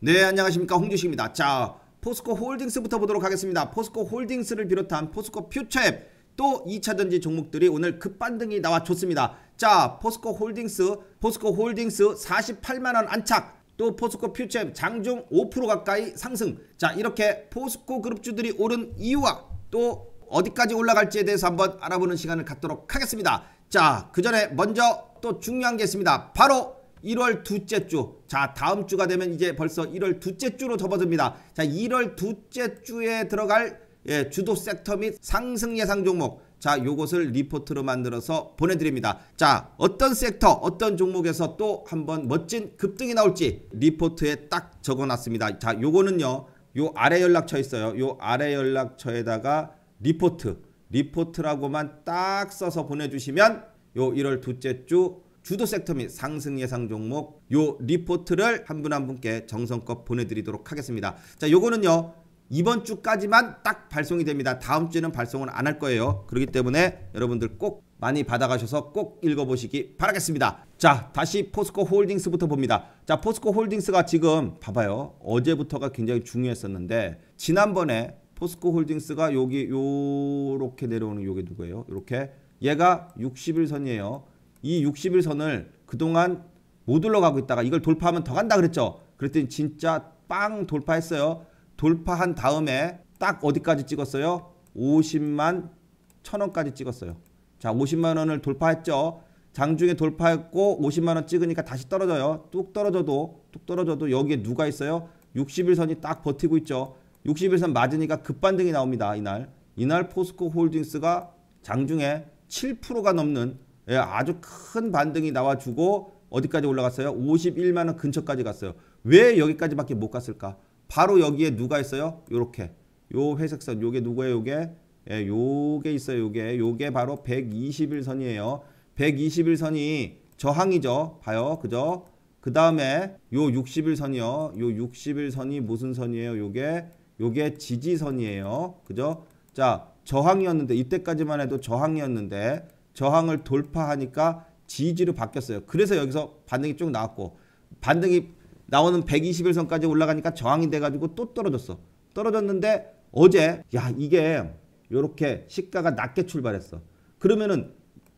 네 안녕하십니까 홍주식입니다 자 포스코 홀딩스부터 보도록 하겠습니다 포스코 홀딩스를 비롯한 포스코 퓨처앱 또 2차전지 종목들이 오늘 급반등이 나와 좋습니다 자 포스코 홀딩스 포스코 홀딩스 48만원 안착 또 포스코 퓨처앱 장중 5% 가까이 상승 자 이렇게 포스코 그룹주들이 오른 이유와 또 어디까지 올라갈지에 대해서 한번 알아보는 시간을 갖도록 하겠습니다 자 그 전에 먼저 또 중요한 게 있습니다 바로 1월 둘째 주. 자, 다음 주가 되면 이제 벌써 1월 둘째 주로 접어듭니다. 자, 1월 둘째 주에 들어갈 예, 주도 섹터 및 상승 예상 종목. 자, 요것을 리포트로 만들어서 보내드립니다. 자, 어떤 섹터, 어떤 종목에서 또 한번 멋진 급등이 나올지 리포트에 딱 적어놨습니다. 자, 요거는요, 요 아래 연락처 있어요. 요 아래 연락처에다가 리포트, 리포트라고만 딱 써서 보내주시면 요 1월 둘째 주 주도 섹터 및 상승 예상 종목 요 리포트를 한 분 한 분께 정성껏 보내드리도록 하겠습니다. 자, 요거는요. 이번 주까지만 딱 발송이 됩니다. 다음 주에는 발송을 안 할 거예요. 그렇기 때문에 여러분들 꼭 많이 받아가셔서 꼭 읽어보시기 바라겠습니다. 자, 다시 포스코 홀딩스부터 봅니다. 자, 포스코 홀딩스가 지금 봐봐요. 어제부터가 굉장히 중요했었는데 지난번에 포스코 홀딩스가 여기 요렇게 내려오는 요게 누구예요? 이렇게 얘가 60일 선이에요. 이 60일선을 그동안 못 올라가고 있다가 이걸 돌파하면 더 간다 그랬죠. 그랬더니 진짜 빵 돌파했어요. 돌파한 다음에 딱 어디까지 찍었어요? 50만 천원까지 찍었어요. 자 50만원을 돌파했죠. 장중에 돌파했고 50만원 찍으니까 다시 떨어져요. 뚝 떨어져도 뚝 떨어져도 여기에 누가 있어요? 60일선이 딱 버티고 있죠. 60일선 맞으니까 급반등이 나옵니다. 이날 이날 포스코 홀딩스가 장중에 7%가 넘는 예, 아주 큰 반등이 나와주고 어디까지 올라갔어요? 51만원 근처까지 갔어요. 왜 여기까지밖에 못 갔을까? 바로 여기에 누가 있어요? 요렇게. 요 회색선, 요게 누구예요? 요게? 예, 요게 있어요. 요게. 요게 바로 121선이에요. 121선이 저항이죠. 봐요. 그죠? 그 다음에 요 61선이요. 요 61선이 무슨 선이에요? 요게 요게 지지선이에요. 그죠? 자, 저항이었는데 이때까지만 해도 저항이었는데 저항을 돌파하니까 지지로 바뀌었어요. 그래서 여기서 반등이 쭉 나왔고 반등이 나오는 121선까지 올라가니까 저항이 돼가지고 또 떨어졌어. 떨어졌는데 어제 야 이게 이렇게 시가가 낮게 출발했어. 그러면은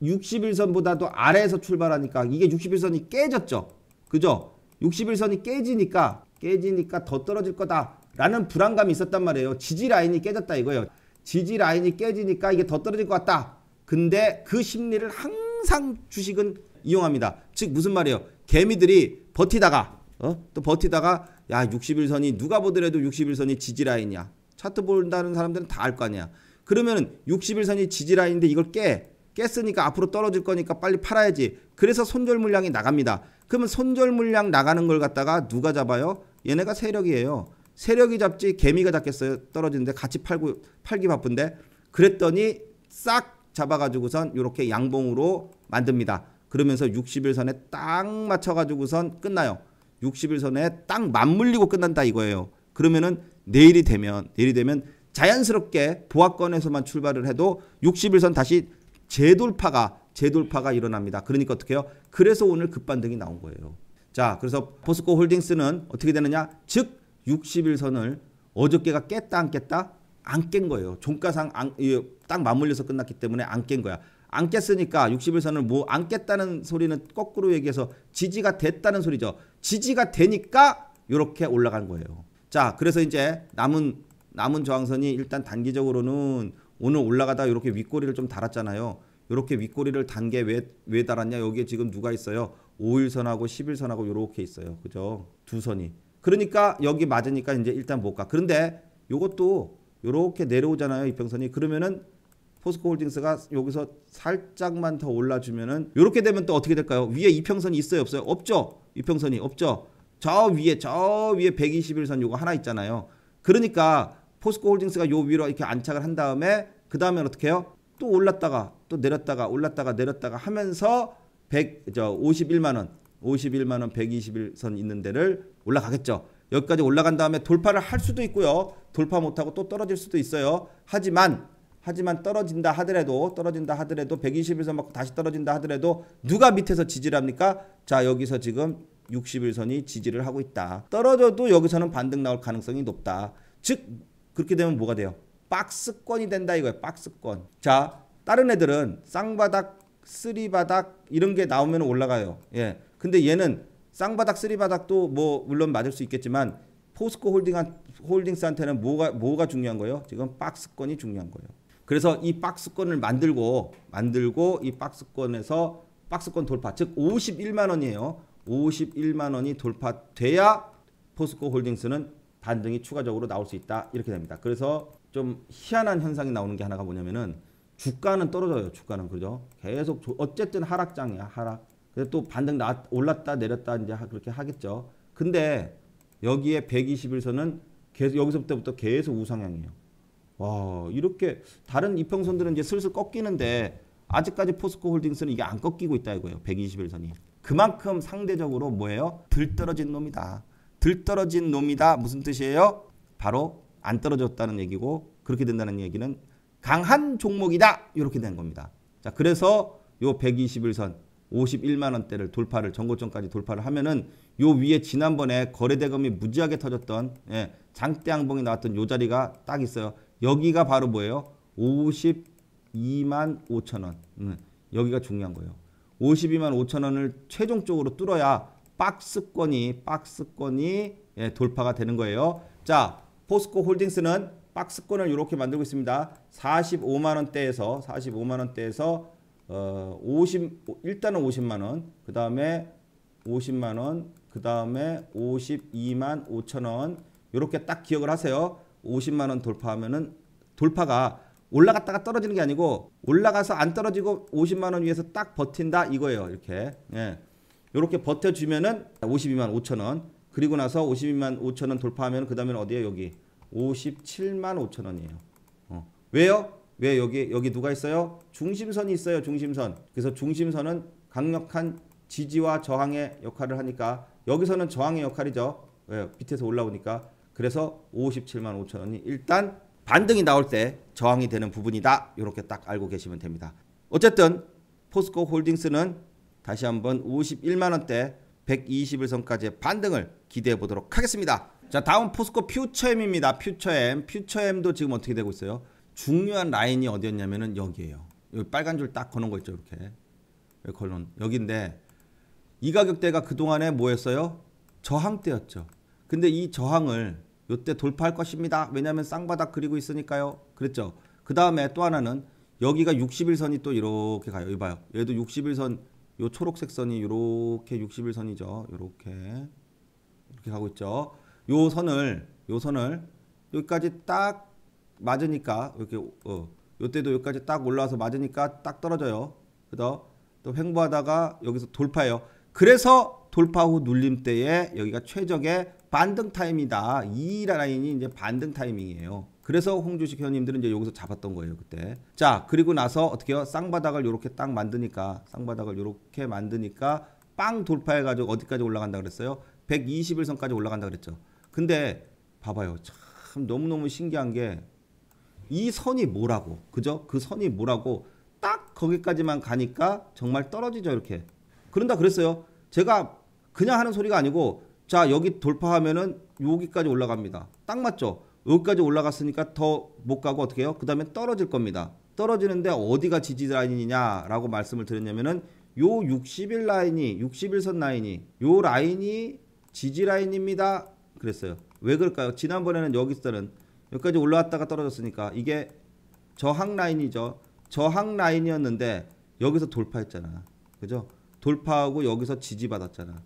61선보다도 아래에서 출발하니까 이게 61선이 깨졌죠. 그죠? 61선이 깨지니까 깨지니까 더 떨어질 거다라는 불안감이 있었단 말이에요. 지지 라인이 깨졌다 이거예요. 지지 라인이 깨지니까 이게 더 떨어질 것 같다. 근데 그 심리를 항상 주식은 이용합니다. 즉 무슨 말이에요? 개미들이 버티다가 어? 또 버티다가 야 60일선이 누가 보더라도 60일선이 지지라인이야. 차트 본다는 사람들은 다 알 거 아니야. 그러면 60일선이 지지라인인데 이걸 깨. 깼으니까 앞으로 떨어질 거니까 빨리 팔아야지. 그래서 손절 물량이 나갑니다. 그러면 손절 물량 나가는 걸 갖다가 누가 잡아요? 얘네가 세력이에요. 세력이 잡지 개미가 잡겠어요. 떨어지는데 같이 팔고 팔기 바쁜데 그랬더니 싹 잡아가지고선 이렇게 양봉으로 만듭니다. 그러면서 60일선에 딱 맞춰가지고선 끝나요. 60일선에 딱 맞물리고 끝난다 이거예요. 그러면은 내일이 되면 내일이 되면 자연스럽게 보합권에서만 출발을 해도 60일선 다시 재돌파가 재돌파가 일어납니다. 그러니까 어떻게 해요? 그래서 오늘 급반등이 나온 거예요. 자, 그래서 포스코 홀딩스는 어떻게 되느냐? 즉 60일선을 어저께가 깼다 안 깼다? 안깬 거예요. 종가상 안, 딱 맞물려서 끝났기 때문에 안 깬 거야. 안 깼으니까 61선을 뭐 안 깼다는 소리는 거꾸로 얘기해서 지지가 됐다는 소리죠. 지지가 되니까 이렇게 올라간 거예요. 자, 그래서 이제 남은 남은 저항선이 일단 단기적으로는 오늘 올라가다 이렇게 윗꼬리를 좀 달았잖아요. 이렇게 윗꼬리를 단계 왜, 왜 달았냐? 여기에 지금 누가 있어요? 5일선하고 10일선하고 이렇게 있어요. 그죠? 두 선이. 그러니까 여기 맞으니까 이제 일단 못 가. 그런데 이것도 이렇게 내려오잖아요. 이평선이. 그러면은 포스코홀딩스가 여기서 살짝만 더 올라주면은 이렇게 되면 또 어떻게 될까요? 위에 이평선이 있어요? 없어요? 없죠. 이평선이 없죠. 저 위에 저 위에 121선 요거 하나 있잖아요. 그러니까 포스코홀딩스가 요 위로 이렇게 안착을 한 다음에 그 다음에 어떻게 해요? 또 올랐다가 또 내렸다가 올랐다가 내렸다가 하면서 1 51만 원, 51만 원 121선 있는 데를 올라가겠죠. 여기까지 올라간 다음에 돌파를 할 수도 있고요. 돌파 못하고 또 떨어질 수도 있어요. 하지만 하지만 떨어진다 하더라도 떨어진다 하더라도 120일선 맞고 다시 떨어진다 하더라도 누가 밑에서 지지를 합니까? 자 여기서 지금 60일선이 지지를 하고 있다. 떨어져도 여기서는 반등 나올 가능성이 높다. 즉 그렇게 되면 뭐가 돼요? 박스권이 된다 이거예요. 박스권. 자 다른 애들은 쌍바닥, 쓰리바닥 이런 게 나오면 올라가요. 예. 근데 얘는 쌍바닥 쓰리바닥도 뭐 물론 맞을 수 있겠지만 포스코 홀딩한 홀딩스한테는 뭐가 뭐가 중요한 거예요? 지금 박스권이 중요한 거예요. 그래서 이 박스권을 만들고 만들고 이 박스권에서 박스권 돌파 즉 51만 원이에요. 51만 원이 돌파돼야 포스코 홀딩스는 반등이 추가적으로 나올 수 있다 이렇게 됩니다. 그래서 좀 희한한 현상이 나오는 게 하나가 뭐냐면은 주가는 떨어져요. 주가는 그죠? 계속 어쨌든 하락장이야 하락. 그래서 또 반등 나, 올랐다 내렸다 이제 그렇게 하겠죠. 근데 여기에 121선은 계속 여기서부터부터 계속 우상향이에요. 와 이렇게 다른 이평선들은 이제 슬슬 꺾이는데 아직까지 포스코 홀딩스는 이게 안 꺾이고 있다 이거예요. 121선이. 그만큼 상대적으로 뭐예요? 들떨어진 놈이다. 들떨어진 놈이다. 무슨 뜻이에요? 바로 안 떨어졌다는 얘기고 그렇게 된다는 얘기는 강한 종목이다. 이렇게 된 겁니다. 자, 그래서 요 121선 51만 원대를 돌파를 전고점까지 돌파를 하면은 요 위에 지난번에 거래 대금이 무지하게 터졌던 예, 장대 양봉이 나왔던 요 자리가 딱 있어요. 여기가 바로 뭐예요? 52만 5천 원. 음, 여기가 중요한 거예요. 52만 5천 원을 최종적으로 뚫어야 박스권이 박스권이 예, 돌파가 되는 거예요. 자, 포스코 홀딩스는 박스권을 이렇게 만들고 있습니다. 45만 원대에서 45만 원대에서 어 50, 일단은 50만 원, 그 다음에 50만 원, 그 다음에 52만 5천 원 이렇게 딱 기억을 하세요. 50만 원 돌파하면은 돌파가 올라갔다가 떨어지는 게 아니고 올라가서 안 떨어지고 50만 원 위에서 딱 버틴다 이거예요. 이렇게 예. 이렇게 버텨주면은 52만 5천 원 그리고 나서 52만 5천 원 돌파하면 그 다음에는 어디에 요 여기 57만 5천 원이에요. 어. 왜요? 왜 여기 여기 누가 있어요? 중심선이 있어요. 중심선. 그래서 중심선은 강력한 지지와 저항의 역할을 하니까 여기서는 저항의 역할이죠. 왜 예, 밑에서 올라오니까 그래서 57만 5천 원이 일단 반등이 나올 때 저항이 되는 부분이다. 이렇게 딱 알고 계시면 됩니다. 어쨌든 포스코 홀딩스는 다시 한번 51만 원대 1 2 0일선까지의 반등을 기대해 보도록 하겠습니다. 자, 다음 포스코 퓨처엠입니다. 퓨처엠. 퓨처엠도 지금 어떻게 되고 있어요? 중요한 라인이 어디였냐면은 여기에요. 여기 빨간 줄 딱 거는 거 있죠, 이렇게. 여기 론 여기인데 이 가격대가 그동안에 뭐였어요? 저항대였죠. 근데 이 저항을 요때 돌파할 것입니다. 왜냐하면 쌍바닥 그리고 있으니까요. 그랬죠. 그 다음에 또 하나는 여기가 61선이 또 이렇게 가요. 여 봐요. 얘도 61선 요 초록색 선이 이렇게 61선이죠. 이렇게 이렇게 가고 있죠. 요 선을 요 선을 여기까지 딱 맞으니까 이렇게 어 요때도 여기까지 딱 올라와서 맞으니까 딱 떨어져요. 그래서 또 횡보하다가 여기서 돌파해요. 그래서 돌파 후 눌림 때에 여기가 최적의 반등 타임이다. 이 라인이 이제 반등 타이밍이에요. 그래서 홍주식 회원님들은 이제 여기서 잡았던 거예요, 그때. 자, 그리고 나서 어떻게 해요? 쌍바닥을 이렇게 딱 만드니까, 쌍바닥을 이렇게 만드니까 빵 돌파해가지고 어디까지 올라간다 그랬어요? 121선까지 올라간다 그랬죠. 근데 봐봐요. 참 너무너무 신기한 게이 선이 뭐라고 그죠? 그 선이 뭐라고 딱 거기까지만 가니까 정말 떨어지죠 이렇게 그런다 그랬어요 제가 그냥 하는 소리가 아니고 자 여기 돌파하면은 여기까지 올라갑니다 딱 맞죠 여기까지 올라갔으니까 더 못 가고 어떻게 해요 그 다음에 떨어질 겁니다 떨어지는데 어디가 지지 라인이냐 라고 말씀을 드렸냐면은 요 60일 라인이 60일선 라인이 요 라인이 지지 라인입니다 그랬어요 왜 그럴까요 지난번에는 여기 서는 여기까지 올라왔다가 떨어졌으니까 이게 저항 라인이죠. 저항 라인이었는데 여기서 돌파했잖아. 그죠? 돌파하고 여기서 지지받았잖아.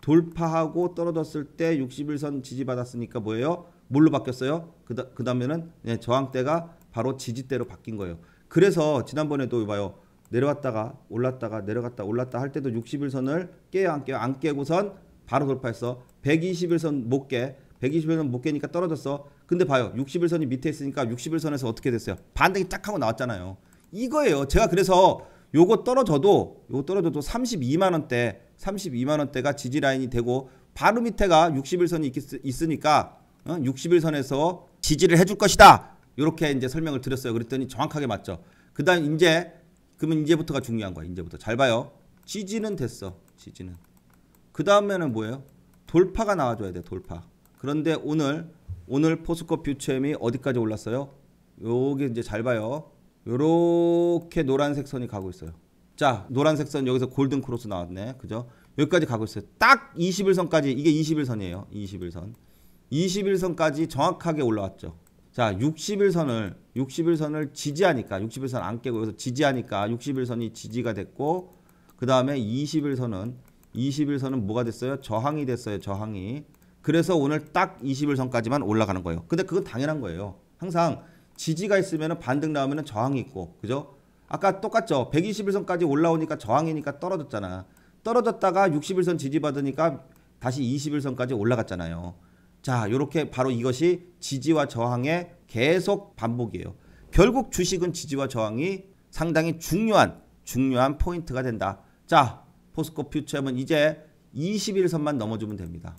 돌파하고 떨어졌을 때 61선 지지받았으니까 뭐예요? 뭘로 바뀌었어요? 그다, 음에는 예, 저항대가 바로 지지대로 바뀐 거예요. 그래서 지난번에도 봐요. 내려왔다가 올랐다가 내려갔다 올랐다 할 때도 61선을 깨요 안 깨요 안 깨고선 바로 돌파했어. 121선 못 깨. 121선 못 깨니까 떨어졌어. 근데 봐요. 61선이 밑에 있으니까 61선에서 어떻게 됐어요? 반등이 짝 하고 나왔잖아요. 이거예요. 제가 그래서 요거 떨어져도 요거 떨어져도 32만 원대 32만 원대가 지지 라인이 되고 바로 밑에가 61선이 있, 으니까 어? 61선에서 지지를 해줄 것이다. 이렇게 이제 설명을 드렸어요. 그랬더니 정확하게 맞죠. 그다음 이제 그러면 이제부터가 중요한 거야. 이제부터 잘 봐요. 지지는 됐어. 지지는. 그 다음에는 뭐예요? 돌파가 나와줘야 돼. 돌파. 그런데 오늘 오늘 포스코 퓨처엠이 어디까지 올랐어요? 요게 이제 잘 봐요. 요렇게 노란색 선이 가고 있어요. 자, 노란색 선 여기서 골든 크로스 나왔네. 그죠? 여기까지 가고 있어요. 딱 21선까지 이게 21선이에요. 21선. 21선까지 정확하게 올라왔죠. 자, 61선을 61선을 지지하니까 61선 안 깨고 여기서 지지하니까 61선이 지지가 됐고 그다음에 21선은 21선은 뭐가 됐어요? 저항이 됐어요. 저항이. 그래서 오늘 딱 21선까지만 올라가는 거예요. 근데 그건 당연한 거예요. 항상 지지가 있으면 반등 나오면 저항이 있고 그죠? 아까 똑같죠. 121선까지 올라오니까 저항이니까 떨어졌잖아. 떨어졌다가 61선 지지받으니까 다시 21선까지 올라갔잖아요. 자, 요렇게 바로 이것이 지지와 저항의 계속 반복이에요. 결국 주식은 지지와 저항이 상당히 중요한 중요한 포인트가 된다. 자, 포스코 퓨처는 이제 21선만 넘어주면 됩니다.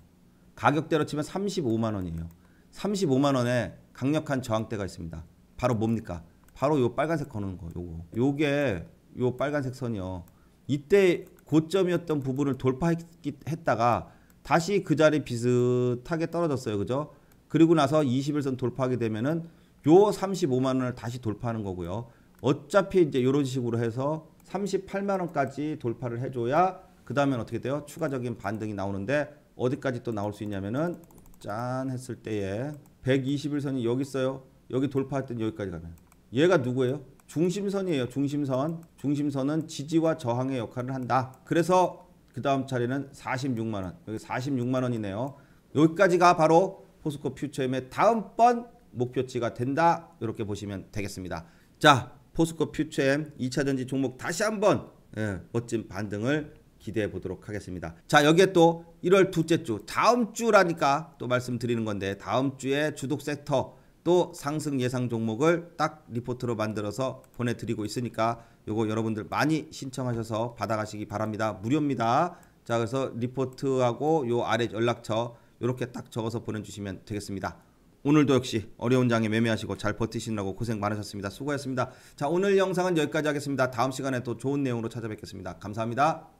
가격대로 치면 35만 원이에요. 35만 원에 강력한 저항대가 있습니다. 바로 뭡니까? 바로 요 빨간색 거는 거 요거. 요게 요 빨간색 선이요. 이때 고점이었던 부분을 돌파했다가 다시 그 자리 비슷하게 떨어졌어요. 그죠? 그리고 나서 21선 돌파하게 되면은 요 35만 원을 다시 돌파하는 거고요. 어차피 이제 요런 식으로 해서 38만 원까지 돌파를 해줘야 그 다음엔 어떻게 돼요? 추가적인 반등이 나오는데 어디까지 또 나올 수 있냐면은 짠 했을 때에 121선이 여기 있어요. 여기 돌파할더니 여기까지 가면 얘가 누구예요? 중심선이에요. 중심선. 중심선은 지지와 저항의 역할을 한다. 그래서 그 다음 차례는 46만 원. 여기 46만 원이네요. 여기까지가 바로 포스코 퓨처엠의 다음번 목표치가 된다. 이렇게 보시면 되겠습니다. 자, 포스코 퓨처엠 2차전지 종목 다시 한번 예, 멋진 반등을 기대해 보도록 하겠습니다. 자, 여기에 또 1월 둘째 주, 다음 주라니까 또 말씀드리는 건데 다음 주에 주독 섹터 또 상승 예상 종목을 딱 리포트로 만들어서 보내드리고 있으니까 요거 여러분들 많이 신청하셔서 받아가시기 바랍니다. 무료입니다. 자 그래서 리포트하고 요 아래 연락처 요렇게 딱 적어서 보내주시면 되겠습니다. 오늘도 역시 어려운 장에 매매하시고 잘 버티시느라고 고생 많으셨습니다. 수고하셨습니다자 오늘 영상은 여기까지 하겠습니다. 다음 시간에 또 좋은 내용으로 찾아뵙겠습니다. 감사합니다.